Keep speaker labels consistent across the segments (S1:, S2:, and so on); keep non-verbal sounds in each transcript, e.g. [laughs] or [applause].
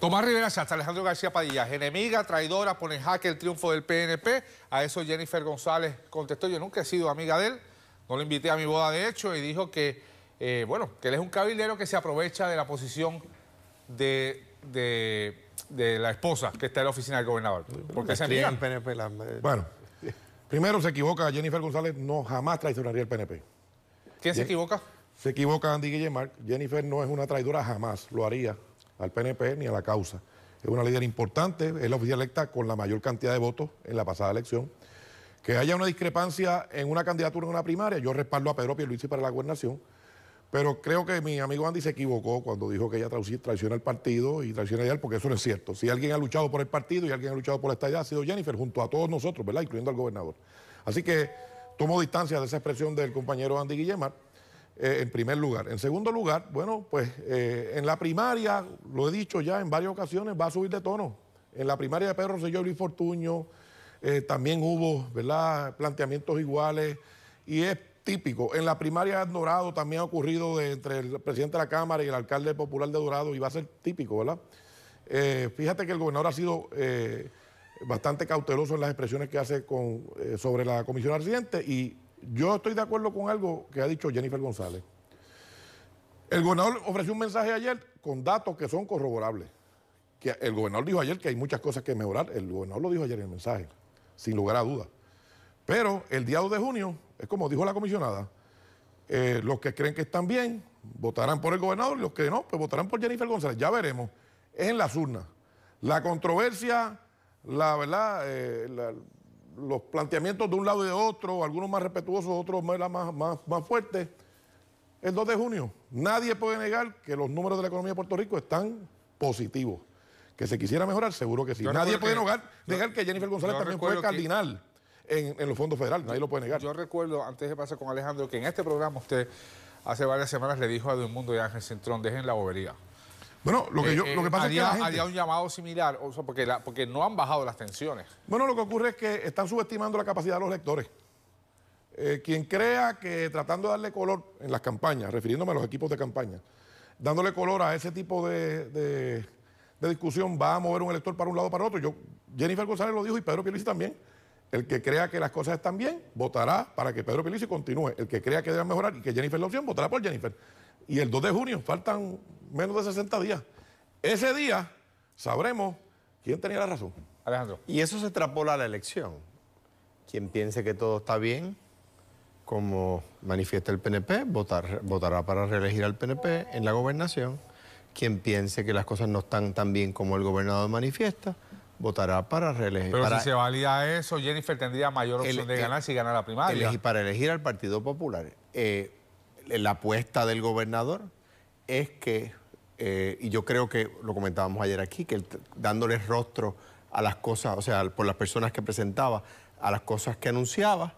S1: Tomás Rivera Schatz, Alejandro García Padilla, enemiga, traidora, pone en jaque el triunfo del PNP. A eso Jennifer González contestó, yo nunca he sido amiga de él, no le invité a mi boda de hecho y dijo que, eh, bueno, que él es un cabildero que se aprovecha de la posición de, la esposa que está en la oficina del gobernador. Porque se enemiga. El
S2: PNP,
S3: Bueno, primero se equivoca Jennifer González, no jamás traicionaría el PNP. ¿Quién se equivoca? Se equivoca Andy Guillemar. Jennifer no es una traidora jamás, lo haría al PNP ni a la causa. Es una líder importante, es la oficial electa con la mayor cantidad de votos en la pasada elección. Que haya una discrepancia en una candidatura en una primaria, yo respaldo a Pedro Pierluisi para la gobernación, pero creo que mi amigo Andy se equivocó cuando dijo que ella traiciona al partido y traiciona a él, porque eso no es cierto. Si alguien ha luchado por el partido y alguien ha luchado por esta idea, ha sido Jennifer, junto a todos nosotros, ¿verdad? Incluyendo al gobernador. Así que tomo distancia de esa expresión del compañero Andy Guillemar. Eh, en primer lugar. En segundo lugar, bueno, pues eh, en la primaria, lo he dicho ya en varias ocasiones, va a subir de tono. En la primaria de Pedro Rosselló y Luis Fortuño eh, también hubo, ¿verdad?, planteamientos iguales y es típico. En la primaria de Dorado también ha ocurrido entre el presidente de la Cámara y el alcalde popular de Dorado y va a ser típico, ¿verdad? fíjate que el gobernador ha sido bastante cauteloso en las expresiones que hace con, sobre la comisión residente y yo estoy de acuerdo con algo que ha dicho Jennifer González. El gobernador ofreció un mensaje ayer con datos que son corroborables. Que el gobernador dijo ayer que hay muchas cosas que mejorar. El gobernador lo dijo ayer en el mensaje, sin lugar a dudas. Pero el día 2 de junio, es como dijo la comisionada, eh, los que creen que están bien votarán por el gobernador y los que no, pues votarán por Jennifer González. Ya veremos. en las urnas. La controversia, la verdad, eh, los planteamientos de un lado y de otro, algunos más respetuosos, otros más, más, fuertes, el 2 de junio. Nadie puede negar que los números de la economía de Puerto Rico están positivos. Que se quisiera mejorar, seguro que sí. Nadie puede negar, que Jennifer González también fue cardinal
S1: en, los fondos federales. Nadie lo puede negar. Yo recuerdo, antes de pasar con Alejandro, que en este programa usted hace varias semanas le dijo a De Mundo y Ángel Centrón, dejen la bobería. Bueno,
S3: lo que, yo, eh, pasa es que. Había un
S1: llamado similar, o porque, no han bajado las tensiones.
S3: Bueno, lo que ocurre es que están subestimando la capacidad de los lectores. Eh, quien crea que tratando de darle color en las campañas, refiriéndome a los equipos de campaña, dándole color a ese tipo de, discusión va a mover un elector para un lado o para otro. Yo, Jennifer González lo dijo y Pedro Pierluisi también. El que crea que las cosas están bien, votará para que Pedro Pierluisi continúe. El que crea que debe mejorar y que Jennifer la opción, votará por Jennifer y el 2 de junio, faltan menos de 60 días. Ese día sabremos quién tenía la razón. Alejandro. Y eso se extrapola a la elección.
S2: Quien piense que todo está bien, como manifiesta el PNP, votará para reelegir al PNP en la gobernación. Quien piense que las cosas no están tan bien como el gobernador manifiesta, votará para reelegir. Pero si se
S1: valida eso, Jennifer tendría mayor opción de eh, ganar si gana la primaria. Y
S2: para elegir al Partido Popular. Eh, la apuesta del gobernador es que, eh, y yo creo que lo comentábamos ayer aquí, que dándole rostro a las cosas, o sea, por las personas que presentaba, a las cosas que anunciaba,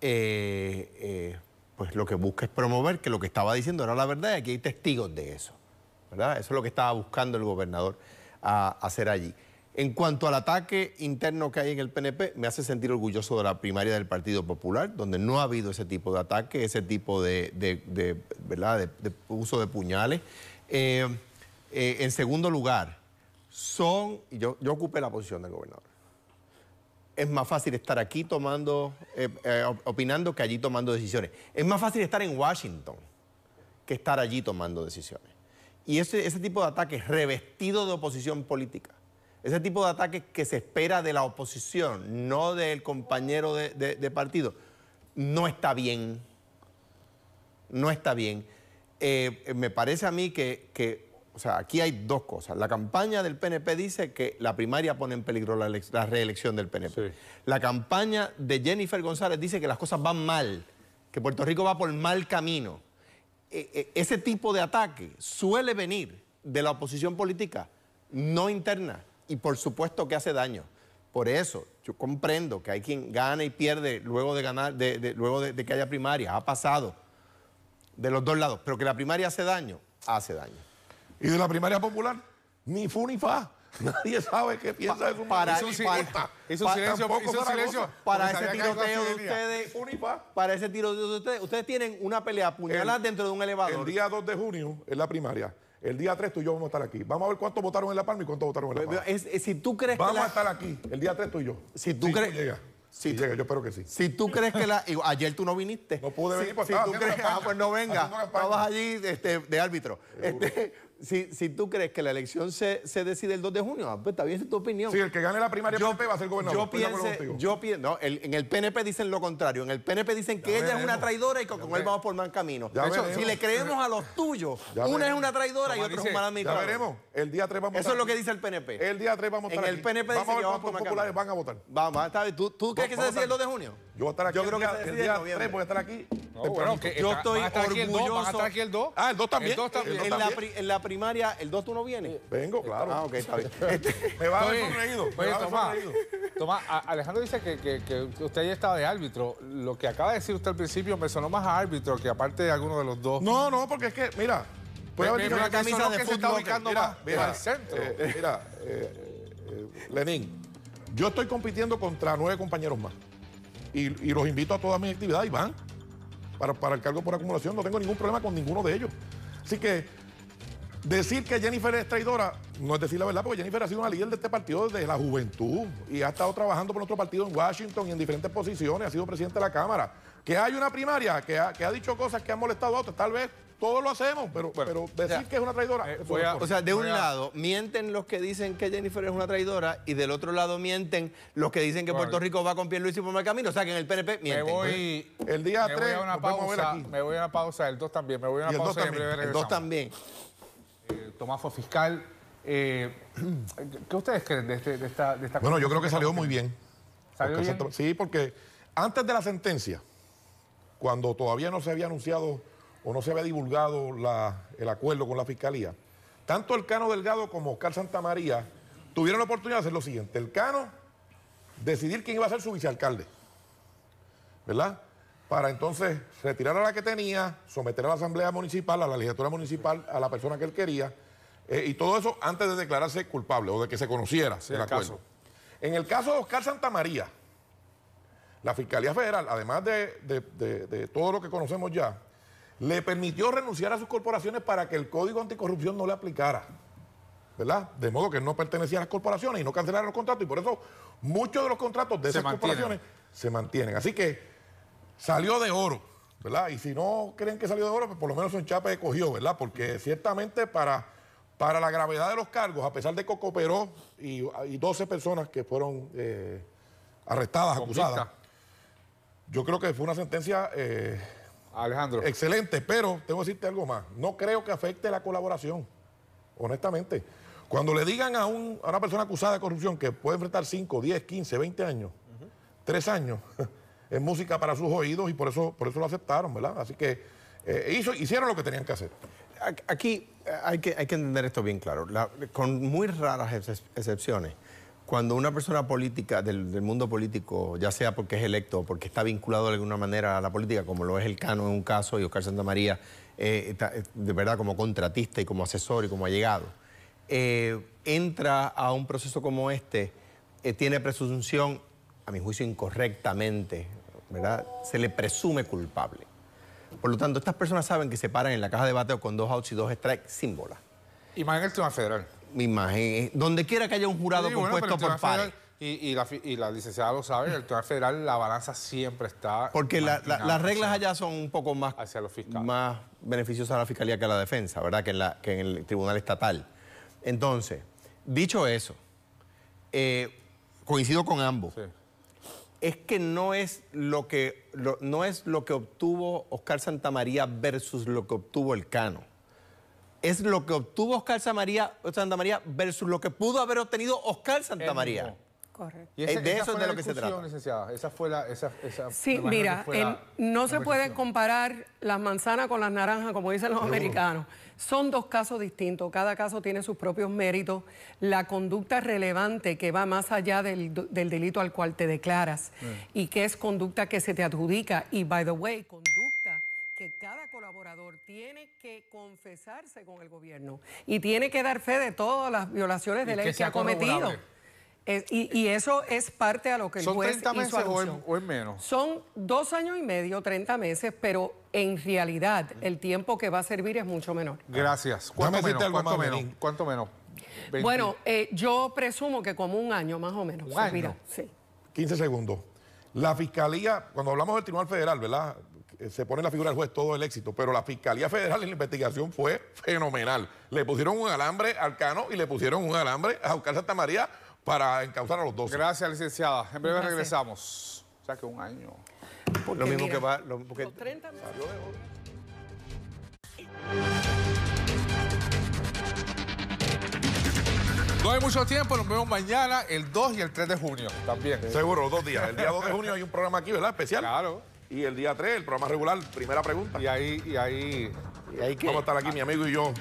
S2: eh, eh, pues lo que busca es promover que lo que estaba diciendo era la verdad y aquí hay testigos de eso. ¿verdad? Eso es lo que estaba buscando el gobernador hacer allí. En cuanto al ataque interno que hay en el PNP, me hace sentir orgulloso de la primaria del Partido Popular, donde no ha habido ese tipo de ataque, ese tipo de, ¿verdad? De, uso de puñales. Eh, eh, en segundo lugar, son, yo, yo ocupé la posición del gobernador. Es más fácil estar aquí tomando, eh, opinando que allí tomando decisiones. Es más fácil estar en Washington que estar allí tomando decisiones. Y ese, ese tipo de ataque revestido de oposición política ese tipo de ataque que se espera de la oposición, no del compañero de, partido, no está bien. No está bien. Eh, me parece a mí que, o sea, aquí hay dos cosas. La campaña del PNP dice que la primaria pone en peligro la, reelección del PNP. La campaña de Jennifer González dice que las cosas van mal, que Puerto Rico va por mal camino. E, e, ese tipo de ataque suele venir de la oposición política, no interna y por supuesto que hace daño. Por eso, yo comprendo que hay quien gana y pierde luego de ganar, luego de, que haya primaria. Ha pasado de los dos lados. Pero que la primaria hace daño, hace daño. ¿Y de la primaria popular? Ni Funifa.
S3: [laughs] Nadie sabe qué piensa de su para, para, ese tiroteo de ustedes. Para ese tiroteo de ustedes. Ustedes tienen una pelea puñalada dentro de un elevador. El día 2 de junio es la primaria. El día 3 tú y yo vamos a estar aquí. Vamos a ver cuántos votaron en La Palma y cuántos votaron en La Palma. Pues, si tú crees vamos que a estar aquí. El día 3 tú y yo. Si tú crees... Llega. Si, llega, yo espero que sí.
S2: Si tú crees que la... Ayer tú no viniste. No
S3: pude venir. Pues si, si tú crees... Ah,
S2: pues no venga. Estabas allí este, de árbitro si, si tú crees que la elección se, se decide el 2 de junio, ah, pues está bien, es tu opinión. Sí, el que gane la primaria yo, va a ser gobernador. Yo pienso, yo pienso, no, en el PNP dicen lo contrario. En el PNP dicen que ella es una traidora y que con él vamos por mal camino. Ya hecho, si le creemos
S3: a los tuyos, una es una traidora y otra es un mal administrador. Ya veremos. El día 3 vamos a Eso es lo que dice el PNP. El día 3 vamos a estar En el PNP vamos dice a ver que populares van a votar. Vamos, ¿tú, tú crees que se decide el 2 de junio? Yo voy a estar aquí. Yo creo que el día 3 voy a estar aquí.
S2: yo estoy orgulloso. aquí el 2? Ah, el 2 también. El 2 también. En, la primaria, ¿el 2 tú no vienes? Vengo, claro. Ah, ok, está bien. [laughs] Este,
S3: me va a haber sonreído. reído,
S1: Tomás, Alejandro dice que, usted ya estaba de árbitro. Lo que acaba de decir usted al principio me sonó más a árbitro que aparte de alguno de los dos.
S3: No, no, porque es que, mira,
S1: puede venir dicho una camisa de que se está ubicando mira, mira, el centro. Eh, mira,
S3: eh, eh, Lenín, yo estoy compitiendo contra nueve compañeros más y, los invito a todas mis actividades y van para, el cargo por acumulación. No tengo ningún problema con ninguno de ellos. Así que Decir que Jennifer es traidora no es decir la verdad, porque Jennifer ha sido una líder de este partido desde la juventud y ha estado trabajando por otro partido en Washington y en diferentes posiciones, ha sido presidente de la Cámara. Que hay una primaria que ha, que ha dicho cosas que han molestado a otros, tal vez todos lo hacemos, pero, decir que es una traidora. Eh, o sea, de un lado
S2: mienten los que dicen que Jennifer es una traidora y del otro lado mienten los que dicen que Puerto Rico va con y por mal camino. O sea, que en el PNP mienten. Me voy, el día 3 me voy a una pausa.
S1: Me voy a una pausa. El 2 también. Me voy a el 2 también. Eh, Tomás fiscal. Eh,
S3: ¿Qué ustedes creen de, este, esta, Bueno, yo creo que salió muy bien. ¿Salió bien? Sí, porque antes de la sentencia, cuando todavía no se había anunciado o no se había divulgado el acuerdo con la fiscalía, tanto el Cano Delgado como Oscar Santamaría tuvieron la oportunidad de hacer lo siguiente. El Cano decidir quién iba a ser su vicealcalde, ¿verdad? Para entonces retirar a la que tenía, someter a la asamblea municipal, a la legislatura municipal, a la persona que él quería, eh, y todo eso antes de declararse culpable o de que se conociera el acuerdo. En el caso de Oscar Santamaría, la Fiscalía Federal, además de todo lo que conocemos ya, le permitió renunciar a sus corporaciones para que el Código Anticorrupción no le aplicara. ¿Verdad? De modo que no pertenecía a las corporaciones y no cancelaron los contratos. Y por eso muchos de los contratos de esas corporaciones se mantienen. Así que salió de oro, ¿verdad? Y si no creen que salió de oro, pues por lo menos un chape cogió, ¿verdad? Porque ciertamente para, para la gravedad de los cargos, a pesar de que cooperó y, y 12 personas que fueron eh, arrestadas, acusadas, yo creo que fue una sentencia... Eh, Alejandro. Excelente, pero tengo que decirte algo más. No creo que afecte la colaboración, honestamente. Cuando le digan a, una persona acusada de corrupción que puede enfrentar 5, 10, 15, 20 años, 3 años, [laughs] es música para sus oídos y por eso, por eso lo aceptaron, ¿verdad? Así que eh, hicieron lo que tenían que hacer. Aquí hay que, entender esto bien claro, con muy raras
S2: excepciones cuando una persona política del, mundo político, ya sea porque es electo o porque está vinculado de alguna manera a la política, como lo es el Cano en un caso y Oscar Santamaría, eh, eh de verdad como contratista y como asesor y como allegado, eh, entra a un proceso como este, eh, tiene presunción, a mi juicio incorrectamente, ¿verdad? Se le presume culpable. Por lo tanto, estas personas saben que se paran en la caja de bateo con dos outs y dos strikes sin bola. Y más en el tema federal mi imagen. Eh, donde quiera que haya un jurado compuesto por pares.
S1: Y, la, licenciada lo sabe, el Tribunal Federal, la balanza siempre está... Porque las reglas
S2: allá son un poco más... Hacia los Más beneficiosas a la Fiscalía que a la defensa, ¿verdad? Que en, la, en el Tribunal Estatal. Entonces, dicho eso, eh, coincido con ambos. Es que no es lo que, no es lo que obtuvo Oscar Santamaría versus lo que obtuvo el Cano es lo que obtuvo Oscar Santa María versus lo que pudo haber obtenido Oscar Santa María.
S1: Correcto. Y eh, de eso es de lo que se trata. Esa fue la. Esa, esa, sí, mira,
S2: no se pueden comparar las manzanas con las naranjas, como dicen los americanos. Son dos casos distintos. Cada caso tiene sus propios méritos. La conducta relevante que va más allá del, delito al cual te declaras eh. y que es conducta que se te adjudica. Y, by the way, conducta tiene que confesarse con el gobierno y tiene que dar fe de todas las violaciones de ley que, ha cometido. y, eso es parte a lo que el ¿Son 30 meses o, en, menos? Son dos años y medio, 30 meses, pero en realidad el tiempo que va a servir es mucho menor. Ah.
S1: Gracias. ¿Cuánto, menos, Bueno,
S2: eh, yo presumo que como un año más o menos. ¿Un
S3: Sí. 15 segundos. La Fiscalía, cuando hablamos del Tribunal Federal, ¿verdad? Eh, se pone la figura del juez todo el éxito, pero la Fiscalía Federal en la investigación fue fenomenal. Le pusieron un alambre al Cano y le pusieron un alambre a Oscar Santa María para encauzar a los dos. Gracias, licenciada. En breve
S1: regresamos. O sea que un
S2: año. lo mismo que va.
S1: No hay mucho tiempo, nos vemos mañana, el 2 y el 3 de junio
S3: también. Seguro, dos días. El día 2 de junio hay un programa aquí, ¿verdad? Especial. Claro. Y el día 3, el programa regular, primera pregunta. Y ahí, y ahí. ¿Y ahí Vamos a estar aquí, mi amigo y yo. [laughs]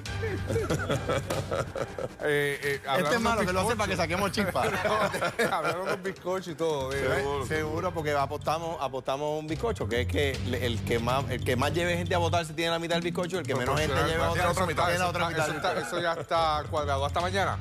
S3: Eh, eh, este es malo, que lo para que saquemos chispas. [laughs] Hablamos hablaron de un bizcocho y todo.
S2: Eh, seguro, seguro, porque apostamos, apostamos un bizcocho, que es que el que más, el que más lleve gente a votar se tiene la mitad del bizcocho, el que menos
S3: gente lleve a votar. otra mitad. eso ya
S1: está cuadrado. Hasta mañana.